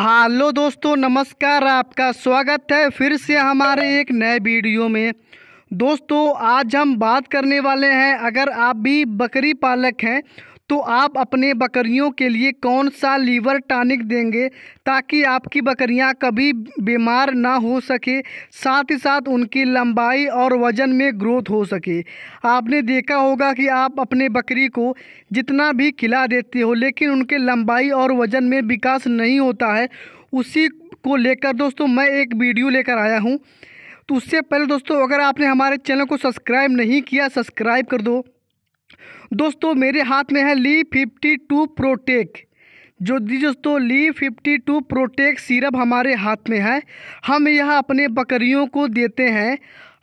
hello दोस्तों नमस्कार आपका स्वागत है फिर से हमारे एक नए वीडियो में दोस्तों आज हम बात करने वाले हैं अगर आप भी बकरी पालक हैं तो आप अपने बकरियों के लिए कौन सा लीवर टॉनिक देंगे ताकि आपकी बकरियां कभी बीमार ना हो सके साथ ही साथ उनकी लंबाई और वज़न में ग्रोथ हो सके आपने देखा होगा कि आप अपने बकरी को जितना भी खिला देते हो लेकिन उनके लंबाई और वज़न में विकास नहीं होता है उसी को लेकर दोस्तों मैं एक वीडियो लेकर आया हूँ तो उससे पहले दोस्तों अगर आपने हमारे चैनल को सब्सक्राइब नहीं किया सब्सक्राइब कर दो दोस्तों मेरे हाथ में है ली फिफ्टी टू प्रोटेक जो दोस्तों Liv fifty two Protec syrup हमारे हाथ में है हम यह अपने बकरियों को देते हैं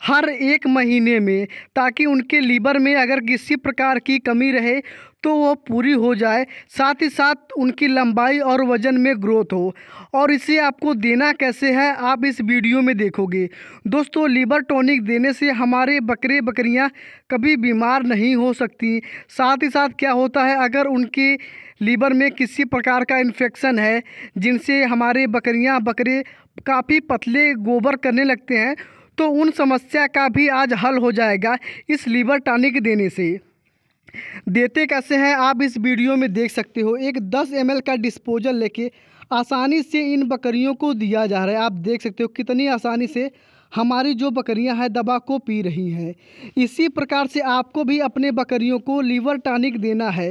हर एक महीने में ताकि उनके लीवर में अगर किसी प्रकार की कमी रहे तो वो पूरी हो जाए साथ ही साथ उनकी लंबाई और वज़न में ग्रोथ हो और इसे आपको देना कैसे है आप इस वीडियो में देखोगे दोस्तों लीवर टॉनिक देने से हमारे बकरे बकरियां कभी बीमार नहीं हो सकती साथ ही साथ क्या होता है अगर उनके लीवर में किसी प्रकार का इन्फेक्शन है जिनसे हमारे बकरियाँ बकरे काफ़ी पतले गोबर करने लगते हैं तो उन समस्या का भी आज हल हो जाएगा इस लीवर टॉनिक देने से देते कैसे हैं आप इस वीडियो में देख सकते हो एक 10 एम का डिस्पोजल लेके आसानी से इन बकरियों को दिया जा रहा है आप देख सकते हो कितनी आसानी से हमारी जो बकरियां हैं दवा को पी रही हैं इसी प्रकार से आपको भी अपने बकरियों को लीवर टॉनिक देना है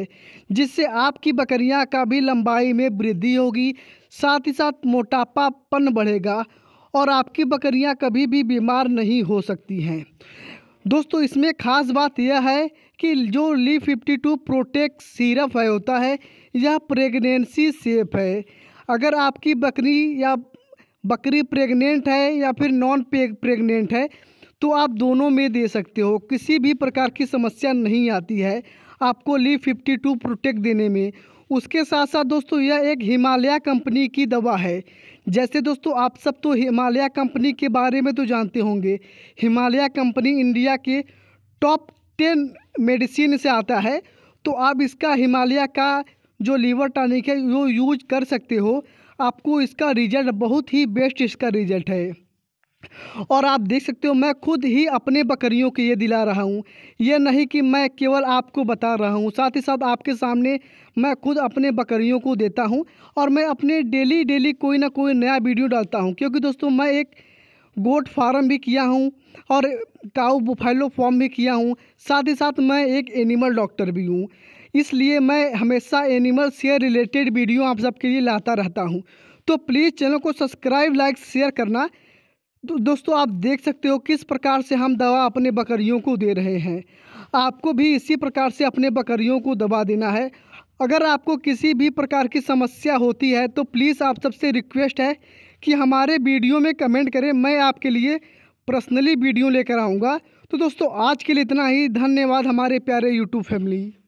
जिससे आपकी बकरियां का भी लंबाई में वृद्धि होगी साथ ही साथ मोटापापन बढ़ेगा और आपकी बकरियां कभी भी बीमार नहीं हो सकती हैं दोस्तों इसमें ख़ास बात यह है कि जो Liv fifty two protect syrup है होता है यह प्रेगनेंसी सेफ है अगर आपकी बकरी या बकरी प्रेग्नेंट है या फिर नॉन प्रेग्नेंट है तो आप दोनों में दे सकते हो किसी भी प्रकार की समस्या नहीं आती है आपको ली फिफ्टी टू प्रोटेक्ट देने में उसके साथ साथ दोस्तों यह एक हिमालय कंपनी की दवा है जैसे दोस्तों आप सब तो हिमालय कंपनी के बारे में तो जानते होंगे हिमालय कंपनी इंडिया के टॉप टेन मेडिसिन से आता है तो आप इसका हिमालय का जो लीवर टॉनिक है वो यूज कर सकते हो आपको इसका रिजल्ट बहुत ही बेस्ट इसका रिजल्ट है और आप देख सकते हो मैं खुद ही अपने बकरियों के ये दिला रहा हूँ ये नहीं कि मैं केवल आपको बता रहा हूँ साथ ही साथ आपके सामने मैं खुद अपने बकरियों को देता हूँ और मैं अपने डेली डेली कोई ना कोई नया वीडियो डालता हूँ क्योंकि दोस्तों मैं एक गोट फार्म भी किया हूँ और काउ बुफाइलो फॉर्म भी किया हूँ साथ ही साथ मैं एक एनिमल डॉक्टर भी हूँ इसलिए मैं हमेशा एनिमल से रिलेटेड वीडियो आप सबके लिए लाता रहता हूँ तो प्लीज़ चैनल को सब्सक्राइब लाइक शेयर करना तो दोस्तों आप देख सकते हो किस प्रकार से हम दवा अपने बकरियों को दे रहे हैं आपको भी इसी प्रकार से अपने बकरियों को दवा देना है अगर आपको किसी भी प्रकार की समस्या होती है तो प्लीज़ आप सबसे रिक्वेस्ट है कि हमारे वीडियो में कमेंट करें मैं आपके लिए पर्सनली वीडियो लेकर आऊँगा तो दोस्तों आज के लिए इतना ही धन्यवाद हमारे प्यारे यूट्यूब फैमिली